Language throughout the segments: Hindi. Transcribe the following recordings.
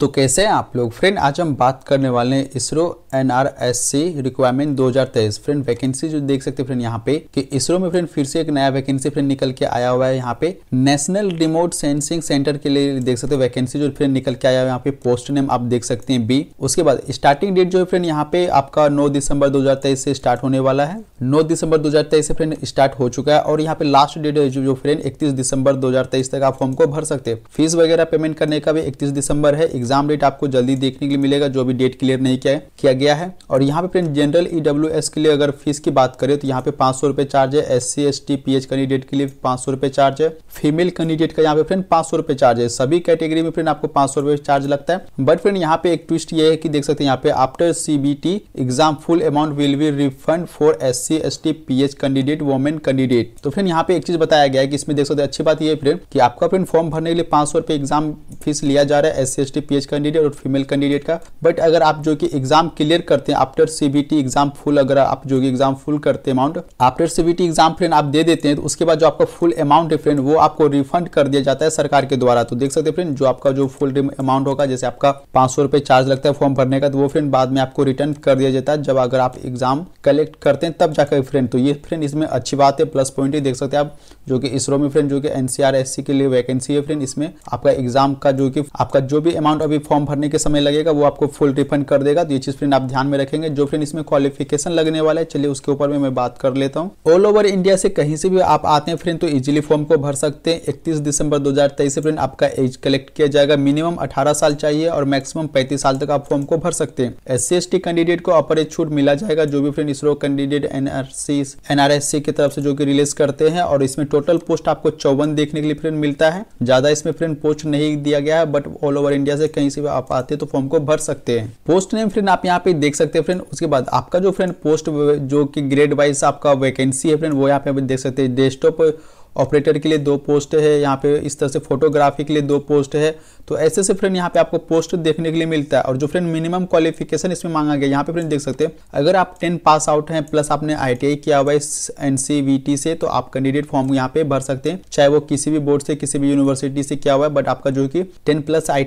तो कैसे हैं आप लोग फ्रेंड आज हम बात करने वाले हैं ISRO N R S C requirement तेईस फ्रेंड वैकेंसी जो देख सकते हैं फ्रेंड यहाँ पे कि इसरो में फ्रेंड फिर से एक नया वैकेंसी फ्रेंड निकल के आया हुआ है यहाँ पे नेशनल रिमोट सेंसिंग सेंटर के लिए देख सकते हैं वैकेंसी जो फ्रेंड निकल के आया है यहाँ पे पोस्ट नेम आप देख सकते हैं बी उसके बाद स्टार्टिंग डेट जो है फ्रेंड यहाँ पे आपका नौ दिसंबर दो से स्टार्ट होने वाला है नौ दिसंबर दो से फ्रेंड स्टार्ट हो चुका है और यहाँ पे लास्ट डेट है जो फ्रेंड इकतीस दिसंबर दो तक आप फॉर्म को भर सकते हैं फीस वगैरह पेमेंट करने का भी इकतीस दिसंबर है एग्जाम डेट आपको जल्दी देखने के लिए मिलेगा जो अभी डेट क्लियर नहीं किया किया गया है और यहाँ पे फ्रेंड जनरल ईडब्ल्यू के लिए अगर फीस की बात करें तो यहाँ पे पांच सौ चार्ज है S C S T P H candidate के लिए पांच सौ चार्ज है फीमेल कैंडिडेट का यहाँ पे फ्रेंड पांच सौ चार्ज है सभी कैटेगरी में फ्रेंड आपको पांच सौ चार्ज लगता है बट फ्रेंड यहाँ पे एक ट्विस्ट ये है कि देख सकते हैं यहाँ पे after CBT exam full amount will be refund for S C S T P H candidate women candidate तो फ्रेंड यहाँ पे एक चीज बताया गया है कि इसमें देख सकते अच्छी बात ये फ्रेंड की आपका फ्रेंड फॉर्म भरने के लिए पांच सौ रुपए एग्जाम फीस लिया जा रहा है S C S T P PH candidate और फीमेल कैंडिडेट का बट अगर आप जो कि एग्जाम क्लियर करते हैं आफ्टर सीबीटी एग्जाम फुल अगर आप जो कि एग्जाम फुल करते हैं amount after CBT exam friend आप दे देते हैं तो उसके बाद जो आपका फुल अमाउंट है फ्रेंड वो आपको रिफंड कर दिया जाता है सरकार के द्वारा तो देख सकते हैं फ्रेंड जो आपका जो फुल अमाउंट होगा जैसे आपका पांच चार्ज लगता है फॉर्म भरने का तो वो फ्रेंड बाद में आपको रिटर्न कर दिया जाता है जब अगर आप एग्जाम कलेक्ट करते हैं तब जाकर फ्रेंड तो ये फ्रेंड इसमें अच्छी बात है प्लस पॉइंट देख सकते हैं आप जो कि इसरो में फ्रेंड जो कि एनसीआर एनसीआरएससी के लिए वैकेंसी है फ्रेंड इसमें आपका एग्जाम का जो कि आपका जो भी अमाउंट में भी फॉर्म भरने के समय लगेगा वो आपको फुल रिफंड कर देगा तो ये चीज़ फ्रेंड आप ध्यान में रखेंगे जो फ्रेंड इसमें क्वालिफिकेशन लगने वाला है चलिए उसके ऊपर में मैं बात कर लेता हूँ ऑल ओवर इंडिया से कहीं से भी आप आते हैं फ्रेंड तो इजिली फॉर्म को भर सकते हैं इकतीस दिसंबर दो से फ्रेंड आपका एज कलेक्ट किया जाएगा मिनिमम अठारह साल चाहिए और मैक्सिमम पैंतीस साल तक आप फॉर्म को भर सकते हैं एस सी कैंडिडेट को अपर एज छूट मिला जाएगा जो भी friend ISRO candidate NRC NRSC की तरफ से जो कि रिलीज करते हैं और इसमें टोटल पोस्ट आपको चौवन देखने के लिए फ्रेंड मिलता है ज्यादा इसमें फ्रेंड पोस्ट नहीं दिया गया है बट ऑल ओवर इंडिया से कहीं से भी आप आते तो फॉर्म को भर सकते हैं पोस्ट नेम फ्रेंड आप यहाँ पे देख सकते हैं फ्रेंड उसके बाद आपका जो फ्रेंड पोस्ट जो कि ग्रेड वाइज आपका वैकेंसी है फ्रेंड वो यहाँ पे देख सकते हैं डेस्कटॉप ऑपरेटर के लिए दो पोस्ट है यहाँ पे इस तरह से फोटोग्राफी के लिए दो पोस्ट है तो ऐसे से फ्रेंड यहाँ पे आपको पोस्ट देखने के लिए मिलता है और जो फ्रेंड मिनिमम क्वालिफिकेशन इसमें मांगा गया यहाँ पे फ्रेंड देख सकते हैं अगर आप टेन पास आउट हैं प्लस आपने आई किया हुआ है एन से तो आप कैंडिडेट फॉर्म यहाँ पे भर सकते हैं चाहे वो किसी भी बोर्ड से किसी भी यूनिवर्सिटी से किया हुआ है बट आपका जो की टेन प्लस आई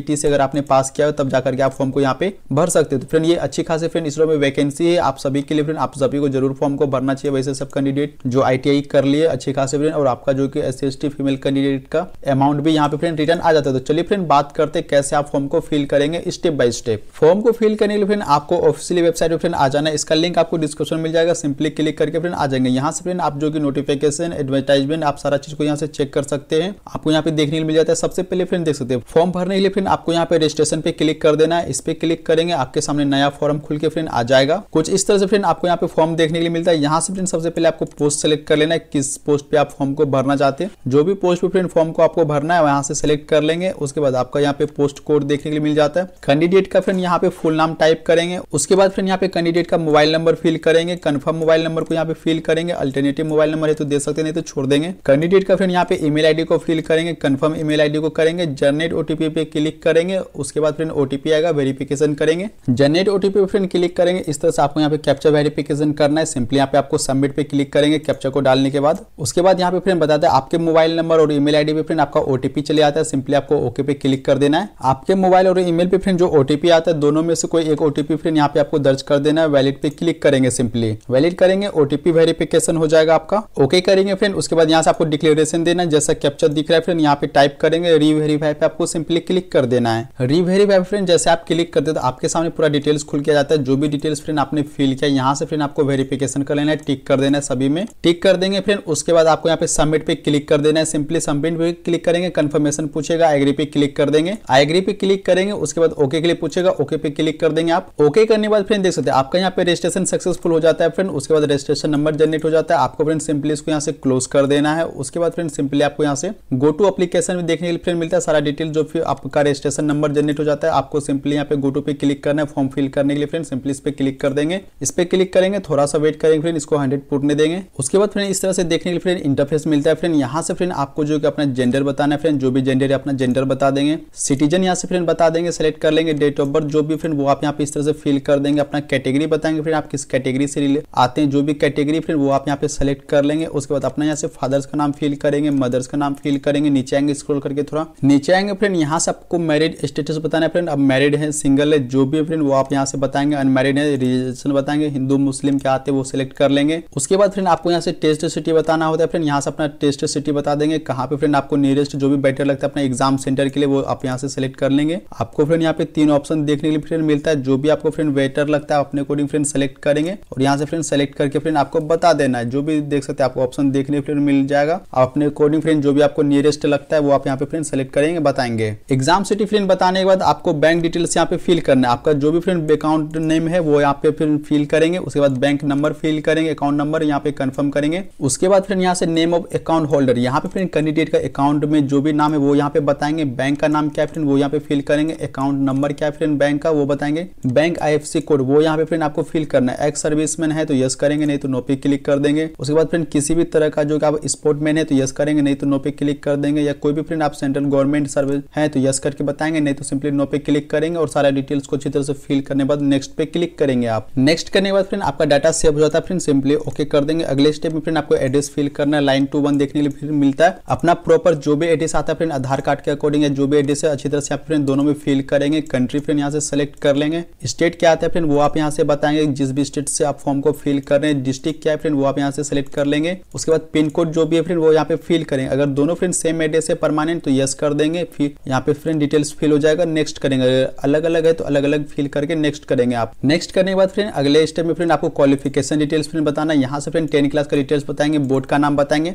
टी से अगर आपने पास किया हुआ तब जाकर के आप फॉर्म को यहाँ पे भर सकते हैं तो फ्रेंड ये अच्छी खासी फ्रेंड इसरो में वैकेंसी है आप सभी के लिए फ्रेंड आप सभी को जरूर फॉर्म को भरना चाहिए वैसे सब कैंडिडेट जो आई कर लिए अच्छी खास है फ्रेंड और आपका जो कि एस सी फीमेल कैंडिडेट का अमाउंट भी यहाँ पे फ्रेंड रिटर्न आ जाता है तो चलिए फ्रेंड बात करते हैं कैसे आप फॉर्म को फिल करेंगे स्टेप बाय स्टेप फॉर्म को फिल करने के लिए फ्रेंड आपको ऑफिशियली वेबसाइट पर फ्रेंड आ जाना है इसका लिंक आपको डिस्क्रिप्शन मिल जाएगा सिंपली क्लिक करके फ्रेंड आ जाएंगे यहाँ से फ्रेंड आप जो कि नोटिफिकेशन एडवर्टाइजमेंट आप सारा चीज को यहाँ से चेक कर सकते हैं आपको यहाँ पे देखने को मिल जाता है सबसे पहले फ्रेंड देख सकते हैं फॉर्म भरने के लिए फ्रेंड आपको यहाँ पे रजिस्ट्रेशन पे क्लिक कर देना है इस पे क्लिक करेंगे आपके सामने नया फॉर्म खुल के फ्रेंड आ जाएगा कुछ इस तरह से फ्रेंड आपको यहाँ पे फॉर्म देखने के लिए मिलता है यहाँ से फ्रेंड सबसे पहले आपको पोस्ट सेलेक्ट कर लेना है किस पोस्ट पे आप फॉर्म को भरना चाहते हैं जो भी पोस्ट पे फ्रेंड फॉर्म को आपको भरना है वहां से सिलेक्ट कर लेंगे उसके बाद आपका यहाँ पे पोस्ट कोड देखने के लिए मिल जाता है कैंडिडेट का फ्रेंड यहाँ पे फुल नाम टाइप करेंगे उसके बाद फ्रेंड यहाँ पे कैंडिडेट का मोबाइल नंबर फिल करेंगे कन्फर्म मोबाइल नंबर को यहाँ पे फिल करेंगे अल्टरनेटिव मोबाइल नंबर है तो दे सकते नहीं तो छोड़ देंगे कैंडिडेट का फ्रेंड यहाँ पे ईमेल आईडी को फिल करेंगे कन्फर्म ईमेल आईडी को करेंगे जनरेट ओटीपी पे क्लिक करेंगे उसके बाद फ्रेंड ओटीपी आएगा वेरिफिकेशन करेंगे जनरेट ओटीपी फ्रेंड क्लिक करेंगे इस तरह से आपको यहाँ पे कैप्चर वेरिफिकेशन करना है सिंपली यहाँ पे आपको सबमिट पे क्लिक करेंगे कैप्चर को डालने के बाद उसके बाद यहाँ पे फ्रेंड बताते है आपके मोबाइल नंबर और ईमेल आईडी पे फ्रेंड आपका ओटीपी चले आता है सिंपली आपको ओके पे क्लिक कर देना है आपके मोबाइल और ईमेल पे फ्रेंड जो ओटीपी आता है दोनों में से कोई एक ओटीपी फ्रेंड यहाँ पे आपको दर्ज कर देना है वैलिड पे क्लिक करेंगे सिंपली वैलिड करेंगे ओटीपी वेरिफिकेशन हो जाएगा आपका ओके करेंगे फ्रेंड उसके बाद यहाँ से आपको डिक्लेरेशन देना है जैसा कैप्चर दिख रहा है फ्रेंड यहाँ पे टाइप करेंगे री वेरीफाई पे आपको सिंपली क्लिक कर देना है री वेरीफाई फ्रेंड जैसे आप क्लिक करते तो आपके सामने पूरा डिटेल्स खुल किया जाता है जो भी डिटेल्स फ्रेंड आपने फिल किया यहाँ से फ्रेंड आपको वेरिफिकेशन कर लेना है टिक कर देना है सभी में टिक कर देंगे फ्रेंड उसके बाद बाद आपको यहाँ पे सबमिट पे क्लिक कर देना है सिंपली सबमिट पे क्लिक करेंगे कंफर्मेशन पूछेगा एग्री पे क्लिक कर देंगे एग्री पे क्लिक करेंगे उसके बाद ओके के लिए पूछेगा ओके पे क्लिक कर देंगे आप ओके करने के बाद फ्रेंड देख सकते हैं आपका यहाँ पे रजिस्ट्रेशन सक्सेसफुल हो जाता है फ्रेंड उसके बाद रजिस्ट्रेशन नंबर जनरेट हो जाता है आपको फ्रेंड सिंपली इसको यहाँ से क्लोज कर देना है उसके बाद फ्रेंड सिंपली आपको यहाँ से गो टू अपलीकेशन में देखने के लिए फ्रेंड मिलता है सारा डिटेल जो फिर आपका रजिस्ट्रेशन नंबर जनरेट हो जाता है आपको सिंपली यहाँ पे गो टू पे क्लिक करना है फॉर्म फिल करने के लिए फ्रेंड सिंपली इस पे क्लिक कर देंगे इस पे क्लिक करेंगे थोड़ा सा वेट करेंगे फ्रेंड इसको हंड्रेड पूर्ण देंगे उसके बाद फ्रेंड इस तरह से देखने के लिए फ्रेंड इंटरफेस मिलता है फ्रेंड यहाँ से फ्रेंड आपको जो कि अपना जेंडर बताना है फ्रेंड जो भी जेंडर है अपना जेंडर बता देंगे सिटीजन यहाँ से फ्रेंड बता देंगे सेलेक्ट कर लेंगे डेट ऑफ बर्थ जो भी फ्रेंड वो आप यहाँ पे इस तरह से फिल कर देंगे अपना कैटेगरी बताएंगे फ्रेंड आप किस कैटेगरी से आते हैं जो भी कैटेगरी फ्रेंड वो आप यहाँ पे सेलेक्ट कर लेंगे उसके बाद अपना यहाँ से फादर्स का नाम फिल करेंगे मदर्स का नाम फिल करेंगे नीचे आएंगे स्क्रोल करके थोड़ा नीचे आएंगे फ्रेंड यहाँ से आपको मैरिड स्टेटस बताना है फ्रेंड अब मैरिड है सिंगल है जो भी फ्रेंड वो आप यहाँ से बताएंगे अनमेरिड है रिलेशन बताएंगे हिंदू मुस्लिम क्या आते हैं वो सिलेक्ट कर लेंगे उसके बाद फ्रेंड आपको यहाँ से टेस्ट सिटी बताना होता है होता है फ्रेंड यहाँ से अपना टेस्ट सिटी बता देंगे कहाँ पे फ्रेंड आपको नियरेस्ट जो भी बेटर लगता है अपना एग्जाम सेंटर के लिए वो आप यहाँ से सेलेक्ट कर लेंगे आपको फ्रेंड यहाँ पे तीन ऑप्शन देखने के लिए फ्रेंड मिलता है जो भी आपको फ्रेंड बेटर लगता है अपने अकॉर्डिंग फ्रेंड सेलेक्ट करेंगे और यहाँ से फ्रेंड सेलेक्ट करके फ्रेंड आपको बता देना है जो भी देख सकते हैं आपको ऑप्शन देखने फ्रेंड मिल जाएगा आप अपने अकॉर्डिंग फ्रेंड जो भी आपको नियरेस्ट लगता है वो आप यहाँ पे फ्रेंड सेलेक्ट करेंगे बताएंगे एग्जाम सिटी फ्रेंड बताने के बाद आपको बैंक डिटेल्स यहाँ पे फिल करना है आपका जो भी फ्रेंड अकाउंट नेम है वो यहाँ पे फिर फिल करेंगे उसके बाद बैंक नंबर फिल करेंगे अकाउंट नंबर यहाँ पे कंफर्म करेंगे उसके बाद फ्रेंड यहाँ से नेम ऑफ अकाउंट होल्डर यहाँ पे फिर कैंडिडेट का अकाउंट में जो भी नाम है वो यहाँ पे बताएंगे बैंक का नाम क्या है फ्रेंड वो यहाँ पे फिल करेंगे अकाउंट नंबर क्या है फ्रेंड बैंक का वो बताएंगे बैंक आई कोड वो यहाँ पे फिर आपको फिल करना है एक्स सर्विसमैन है तो यस करेंगे नहीं तो नो पे क्लिक कर देंगे उसके बाद फिर किसी भी तरह का जो आप स्पोर्टमैन है तो यस करेंगे नहीं तो नो पे क्लिक कर देंगे या कोई भी फ्रेंड आप सेंट्रल गवर्नमेंट सर्विस है तो यस करके बताएंगे नहीं तो सिंपली नो पे क्लिक करेंगे और सारा डिटेल्स को अच्छी तरह से फिल करने बाद नेक्स्ट पे क्लिक करेंगे आप नेक्स्ट करने के बाद फ्रेंड आपका डाटा सेव हो जाता है फिर सिंपली ओके कर देंगे अगले स्टेप में फ्रेंड आपको एड्रेस फिल कर करना है लाइन टू वन देखने के लिए फिर मिलता है अपना प्रॉपर जो भी एड्रेस आता है फ्रेंड आधार कार्ड के अकॉर्डिंग है जो भी एड्रेस है अच्छी तरह से आप फ्रेंड दोनों में फिल करेंगे कंट्री फ्रेंड यहाँ से सेलेक्ट कर लेंगे स्टेट क्या आता है फ्रेंड वो आप यहाँ से बताएंगे जिस भी स्टेट से आप फॉर्म को फिल कर रहे हैं डिस्ट्रिक्ट क्या है फ्रेंड वो आप यहाँ सेलेक्ट कर लेंगे उसके बाद पिन कोड जो भी है फ्रेंड वो यहाँ पे फिल करेंगे अगर दोनों फ्रेंड सेम एड्रेस है परमानेंट तो यस कर देंगे फिर यहाँ पे फ्रेंड डिटेल्स फिल हो जाएगा नेक्स्ट करेंगे अलग अलग है तो अलग अलग फिल करके नेक्स्ट करेंगे आप नेक्स्ट करने के बाद फ्रेंड अगले स्टेप में फ्रेंड आपको क्वालिफिकेशन डिटेल्स फ्रेंड बताना यहाँ से फ्रेंड टेन क्लास का डिटेल्स बताएंगे बोर्ड का नाम नाम बताएंगे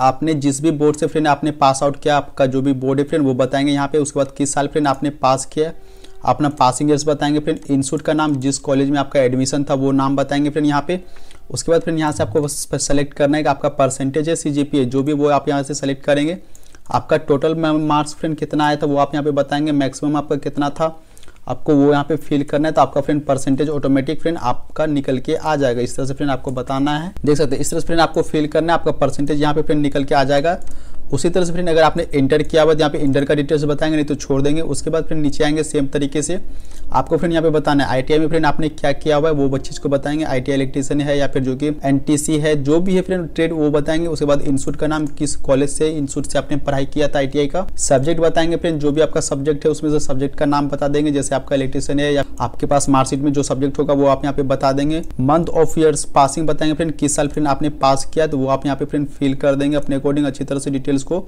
आपने जिस भी बोर्ड से फ्रेंड आपने पास आउट किया आपका जो भी बोर्ड है फ्रेंड वो बताएंगे यहाँ पे उसके बाद किस साल फ्रेंड आपने पास किया अपना पासिंग ईयर्स बताएंगे फ्रेंड इंस्टीट्यूट का नाम जिस कॉलेज में आपका एडमिशन था वो नाम बताएंगे फ्रेंड यहाँ पे उसके बाद फ्रेंड यहाँ से आपको सेलेक्ट करना है कि आपका परसेंटेज है सी जो भी वो आप यहाँ से सेलेक्ट करेंगे आपका टोटल मार्क्स फ्रेंड कितना आया था वो आप यहाँ पे बताएंगे मैक्सिमम आपका कितना था आपको वो यहाँ पे फिल करना है तो आपका फ्रेंड परसेंटेज ऑटोमेटिक फ्रेंड आपका निकल के आ जाएगा इस तरह से फ्रेंड आपको बताना है देख सकते हैं इस तरह से फ्रेंड आपको फिल करना है आपका परसेंटेज यहाँ पे फ्रेंड निकल के आ जाएगा उसी तरह से फ्रेंड अगर आपने इंटर किया हुआ तो यहाँ पे इंटर का डिटेल्स बताएंगे नहीं तो छोड़ देंगे उसके बाद फिर नीचे आएंगे सेम तरीके से आपको फ्रेंड यहाँ पे बताना है आईटीआई में फ्रेंड आपने क्या किया हुआ है वो बच्चे को बताएंगे टी इलेक्ट्रीशियन है या फिर जो कि एनटीसी है जो भी है फ्रेंड ट्रेड वो बताएंगे उसके बाद इंस्टीट्यूट का नाम किस कॉलेज से इंस्टीट्यूट से आपने पढ़ाई किया था आई का सब्जेक्ट बताएंगे फ्रेंड जो भी आपका सब्जेक्ट है उसमें से सब्जेक्ट का नाम बता देंगे जैसे आपका इलेक्ट्रीशियन है या आपके पास मार्कशीट में जो सब्जेक्ट होगा वो आप यहाँ पे बता देंगे मंथ ऑफ ईयर पासिंग बताएंगे फ्रेंड किस साल फ्रेंड आपने पास किया तो वो आप यहाँ पे फ्रेंड फिल कर देंगे अपने अकॉर्डिंग अच्छी तरह से डिटेल्स चीज़ को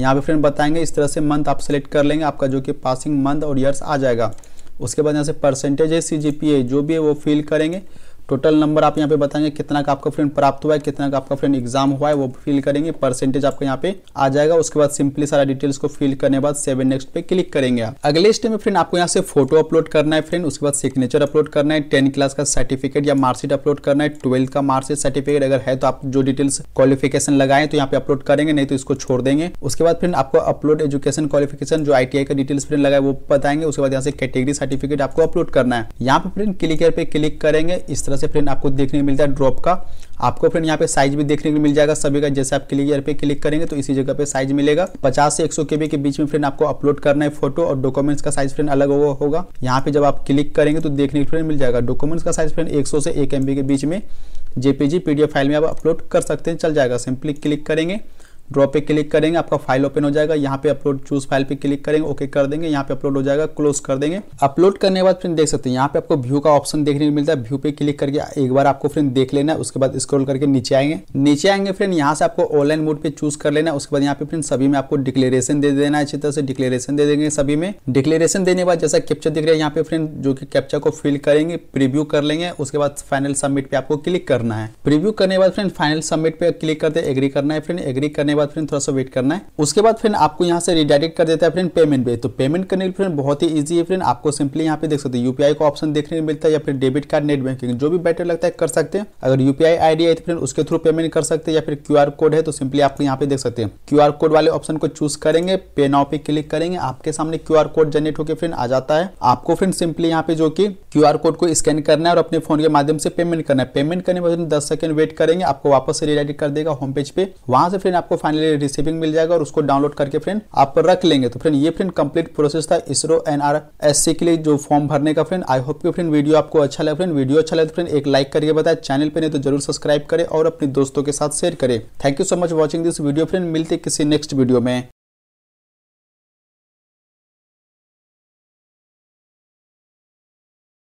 यहाँ पे फ्रेंड बताएंगे इस तरह से मंथ आप सेलेक्ट कर लेंगे आपका जो कि पासिंग मंथ और ईयर्स आ जाएगा उसके बाद यहाँ से परसेंटेज है सी जो भी है वो फिल करेंगे टोटल नंबर आप यहाँ पे बताएंगे कितना का आपका फ्रेंड प्राप्त हुआ है कितना का आपका फ्रेंड एग्जाम हुआ है वो फिल करेंगे परसेंटेज आपका यहाँ पे आ जाएगा उसके बाद सिंपली सारा डिटेल्स को फिल करने बाद सेवन नेक्स्ट पे क्लिक करेंगे आप अगले स्टेप में फ्रेंड आपको यहाँ से फोटो अपलोड करना है फ्रेंड उसके बाद सिग्नेचर अपलोड करना है टेन क्लास का सर्टिफिकेट या मार्कशीट अपलोड करना है ट्वेल्थ का मार्कशीट सर्टिफिकेट अगर है तो आप जो डिटेल्स क्वालिफिकेशन लगाए तो यहाँ पे अपलोड करेंगे नहीं तो इसको छोड़ देंगे उसके बाद फ्रेंड आपको अपलोड एजुकेशन क्वालिफिकेशन जो आई का डिटेल्स फ्रेंड लगाए वो बताएंगे उसके बाद यहाँ से कैटेगरी सर्टिफिकेट आपको अपलोड करना है यहाँ पे फ्रेंड क्लिक पे क्लिक करेंगे इस तरह तरह से फ्रेंड आपको देखने को मिलता है ड्रॉप का आपको फ्रेंड यहाँ पे साइज भी देखने को मिल जाएगा सभी का जैसे आप क्लियर पे क्लिक करेंगे तो इसी जगह पे साइज मिलेगा 50 से 100 सौ के बीच में फ्रेंड आपको अपलोड करना है फोटो और डॉक्यूमेंट्स का साइज फ्रेंड अलग होगा होगा यहाँ पे जब आप क्लिक करेंगे तो देखने को फ्रेंड मिल जाएगा डॉक्यूमेंट्स का साइज फ्रेंड एक से एक एमबी के बीच में जेपीजी पीडीएफ फाइल में आप अपलोड कर सकते हैं चल जाएगा सिंपली क्लिक करेंगे ड्रॉ पे क्लिक करेंगे आपका फाइल ओपन हो जाएगा यहाँ पे अपलोड चूज फाइल पे क्लिक करेंगे ओके कर देंगे यहाँ पे अपलोड हो जाएगा क्लोज कर देंगे अपलोड करने के बाद फिर देख सकते हैं यहाँ पे आपको व्यू का ऑप्शन देखने को मिलता है व्यू पे क्लिक करके एक बार आपको फिर देख लेना है उसके बाद स्क्रोल करके नीचे आएंगे नीचे आएंगे फिर यहाँ से आपको ऑनलाइन मोड पे चूज कर लेना है उसके बाद यहाँ पे फिर सभी में आपको डिक्लेरेशन दे देना है अच्छी तरह से डिक्लेरेशन दे देंगे सभी में डिक्लेरेशन देने के बाद जैसा कैप्चर दिख रहा है यहाँ पे फ्रेंड जो कि कैप्चर को फिल करेंगे प्रिव्यू कर लेंगे उसके बाद फाइनल सबमिट पे आपको क्लिक करना है प्रिव्यू करने के बाद फ्रेंड फाइनल सबमिट पे क्लिक करते एग्री करना है फ्रेंड एग्री करने के बाद फ्रेंड थोड़ा सा वेट करना है उसके बाद फ्रेंड आपको यहाँ से रिडायरेक्ट कर देता है फ्रेंड पेमेंट पे तो पेमेंट करने के लिए फ्रेंड बहुत ही ईजी है फ्रेंड आपको सिंपली यहाँ पे देख सकते हैं यूपीआई का ऑप्शन देखने को मिलता है या फिर डेबिट कार्ड नेट बैंकिंग जो भी बेटर लगता है कर सकते हैं अगर यूपीआई आईडी आई तो फ्रेंड उसके थ्रू पेमेंट कर सकते हैं या फिर क्यू कोड है तो सिंपली आपको यहाँ पे देख सकते हैं क्यू कोड वाले ऑप्शन को चूज करेंगे पे नाउ पे क्लिक करेंगे आपके सामने क्यू कोड जनरेट होकर फ्रेंड आ जाता है आपको फ्रेंड सिंपली यहाँ पे जो की क्यू कोड को स्कैन करना है और अपने फोन के माध्यम से पेमेंट करना है पेमेंट करने में दस सेकंड वेट करेंगे आपको वापस से रिडायरेक्ट कर देगा होम पेज पे वहां से फिर आपको फाइनली रिसीविंग मिल जाएगा और उसको डाउनलोड करके फ्रेंड आप रख लेंगे तो फ्रेंड ये फ्रेंड कंप्लीट प्रोसेस था इसरो एस सी के लिए जो फॉर्म भरने का फ्रेंड आई होप कि फ्रेंड वीडियो आपको अच्छा लगे फ्रेंड वीडियो अच्छा लगे तो फ्रेंड एक लाइक करके बताए चैनल पर नहीं तो जरूर सब्सक्राइब करें और अपने दोस्तों के साथ शेयर करें thank you so much watching this video friend मिलते किसी नेक्स्ट वीडियो में